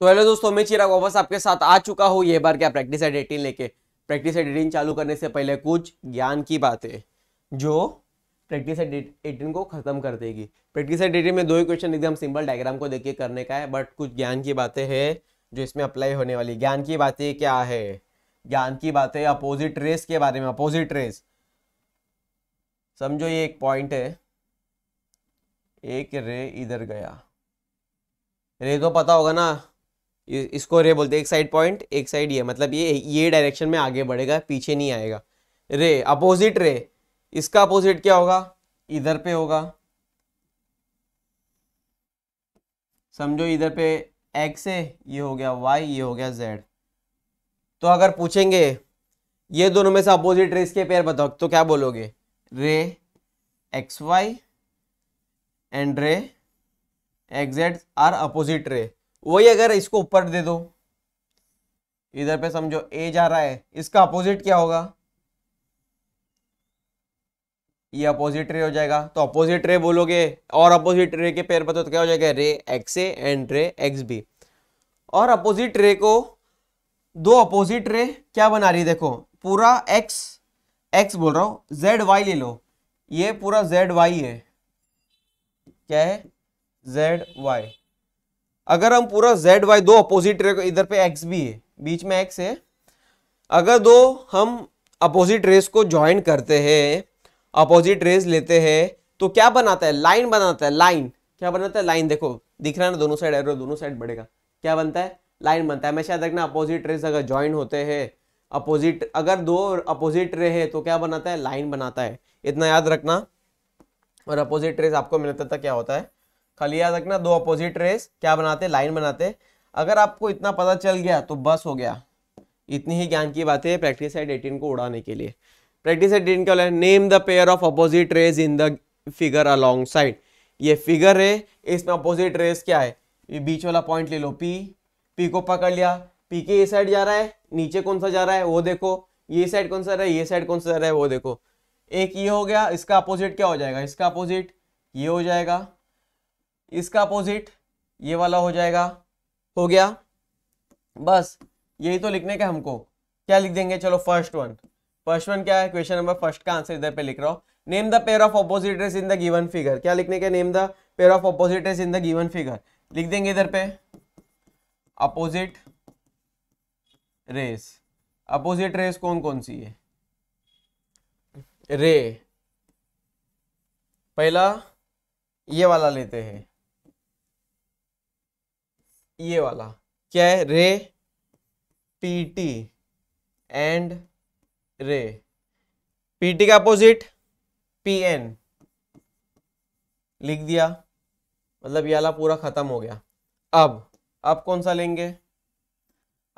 तो हेलो दोस्तों मैं चिराग वापस आपके साथ आ चुका हूँ ये बार क्या प्रैक्टिस एड एटीन लेके प्रैक्टिस एड एटीन चालू करने से पहले कुछ ज्ञान की बातें जो प्रैक्टिस एड एटीन को खत्म कर देगी प्रैक्टिस एड एटीन में दो ही क्वेश्चन एकदम सिंपल डायग्राम को देखिए करने का है बट कुछ ज्ञान की बातें है जो इसमें अप्लाई होने वाली ज्ञान की बातें क्या है ज्ञान की बातें अपोजिट रेस के बारे में अपोजिट रेस समझो ये एक पॉइंट है एक रे इधर गया रे तो पता होगा ना इसको रे बोलते हैं एक साइड पॉइंट एक साइड ये मतलब ये ये डायरेक्शन में आगे बढ़ेगा पीछे नहीं आएगा रे अपोजिट रे इसका अपोजिट क्या होगा इधर पे होगा समझो इधर पे एक्स है ये हो गया वाई ये हो गया जेड तो अगर पूछेंगे ये दोनों में से अपोजिट रेस के पेयर बताओ तो क्या बोलोगे ray X Y and ray X Z are opposite ray वही अगर इसको ऊपर दे दो इधर पे समझो ए जा रहा है इसका अपोजिट क्या होगा ये अपोजिट रे हो जाएगा तो अपोजिट रे बोलोगे और अपोजिट रे के पेयर पर तो क्या हो जाएगा ray X A and ray X B और अपोजिट रे को दो अपोजिट रे क्या बना रही है देखो पूरा एक्स एक्स बोल रहा हूँ जेड वाई ले लो ये पूरा जेड वाई है क्या है जेड वाई अगर हम पूरा जेड वाई दो अपोजिट रे इधर पे एक्स भी है बीच में एक्स है अगर दो हम अपोजिट रेस को ज्वाइन करते हैं अपोजिट रेस लेते हैं तो क्या बनाता है लाइन बनाता है लाइन क्या बनाता है लाइन देखो दिख रहा है ना दोनों साइड एरो दोनों साइड बढ़ेगा क्या बनता है लाइन बनता है हमेशा देखना अपोजिट रेस अगर ज्वाइन होते हैं अपोजिट अगर दो अपोजिट रे है तो क्या बनाता है लाइन बनाता है इतना याद रखना और अपोजिट रेस आपको मिलता था क्या होता है खाली याद रखना दो अपोजिट रेस क्या बनाते लाइन बनाते अगर आपको इतना पता चल गया तो बस हो गया इतनी ही ज्ञान की बात है प्रैक्टिस साइड एटीन को उड़ाने के लिए प्रैक्टिस साइड एटीन क्या name the pair of opposite rays in the figure alongside ये फिगर है इसमें अपोजिट रेस क्या है ये बीच वाला पॉइंट ले लो पी पी को पकड़ लिया पी के ये साइड जा रहा है नीचे कौन सा जा रहा है वो देखो ये साइड कौन सा रहा है ये साइड कौन सा जा रहा है वो देखो एक ये हो गया इसका अपोजिट क्या हो जाएगा इसका अपोजिट ये हो जाएगा इसका अपोजिट ये वाला हो जाएगा हो गया बस यही तो लिखने का हमको क्या लिख देंगे चलो फर्स्ट वन फर्स्ट वन क्या है क्वेश्चन नंबर फर्स्ट का आंसर इधर पे लिख रहा हूँ name the pair of opposite in the given figure क्या लिखने के name the pair of opposite in the given figure लिख देंगे इधर पे अपोजिट रेस अपोजिट रेस कौन कौन सी है रे पहला ये वाला लेते हैं ये वाला क्या है ray PT and ray PT का अपोजिट पीएन लिख दिया मतलब ये वाला पूरा खत्म हो गया अब अब कौन सा लेंगे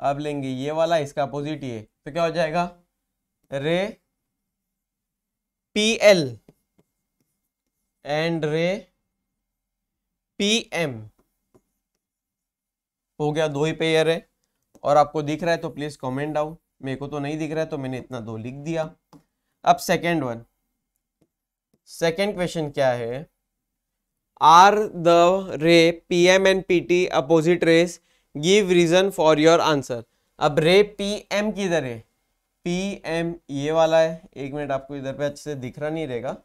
अब लेंगे ये वाला इसका अपोजिट ये तो क्या हो जाएगा ray P L and ray P M हो गया दो ही पेयर है और आपको दिख रहा है तो प्लीज़ कमेंट डाउन मेरे को तो नहीं दिख रहा है तो मैंने इतना दो लिख दिया अब सेकेंड वन सेकेंड क्वेश्चन क्या है are the ray P M and P T opposite rays give reason for your answer अब रे पी एम किधर है पी एम ये वाला है एक मिनट आपको इधर पे अच्छे से दिख रहा नहीं रहेगा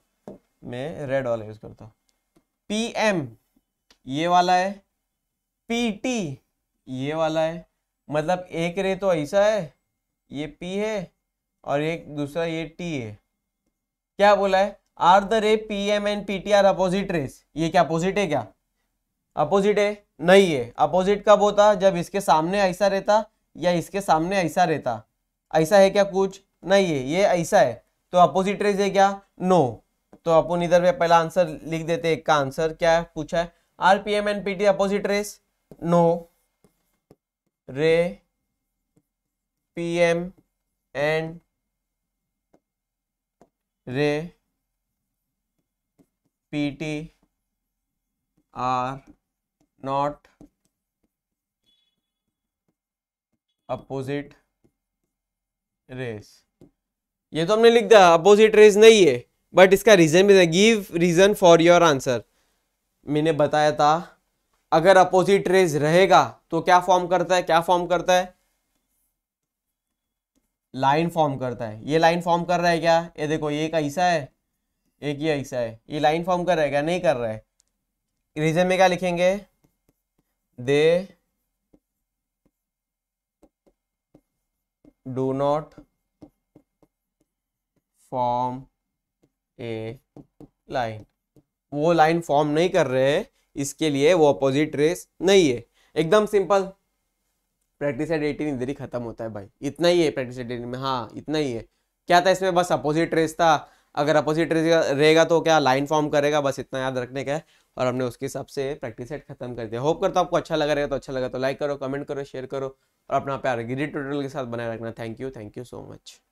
मैं रेड वाला यूज करता हूँ पी एम ये वाला है पी टी ये वाला है मतलब एक रे तो ऐसा है ये पी है और एक दूसरा ये टी है क्या बोला है are the ray P M and P T are opposite rays ये क्या अपोजिट है क्या अपोजिट है नहीं है अपोजिट कब होता जब इसके सामने ऐसा रहता या इसके सामने ऐसा रहता ऐसा है क्या कुछ नहीं है ये ऐसा है तो अपोजिट रेस है क्या नो तो अपन इधर पे पहला आंसर लिख देते एक का आंसर क्या है पूछा है are P M and P T opposite rays no ray PM and ray PT are not opposite rays ये तो हमने लिख दिया अपोजिट रेस नहीं है बट इसका रीजन भी give reason for your answer मैंने बताया था अगर अपोजिट रेज रहेगा तो क्या फॉर्म करता है क्या फॉर्म करता है लाइन फॉर्म करता है ये लाइन फॉर्म कर रहा है क्या ये देखो ये एक हिस्सा है एक ये ऐसा है ये लाइन फॉर्म कर रहा है क्या नहीं कर रहा है रीजन में क्या लिखेंगे they do not form a line वो लाइन फॉर्म नहीं कर रहे इसके लिए वो अपोजिट रेस नहीं है एकदम सिंपल प्रैक्टिस एट एटीन इधर ही खत्म होता है भाई इतना ही है प्रैक्टिस एट एटीन में हाँ इतना ही है क्या था इसमें बस अपोजिट रेस था अगर अपोजिट रेस रहेगा तो क्या लाइन फॉर्म करेगा बस इतना याद रखने का है और हमने उसके हिसाब से प्रैक्टिस सेट खत्म कर दिया होप करता हूँ आपको अच्छा लगा रहेगा तो अच्छा लगा तो लाइक करो कमेंट करो शेयर करो और अपना प्यार गिरी ट्यूटोरियल के साथ बनाए रखना thank you thank you so much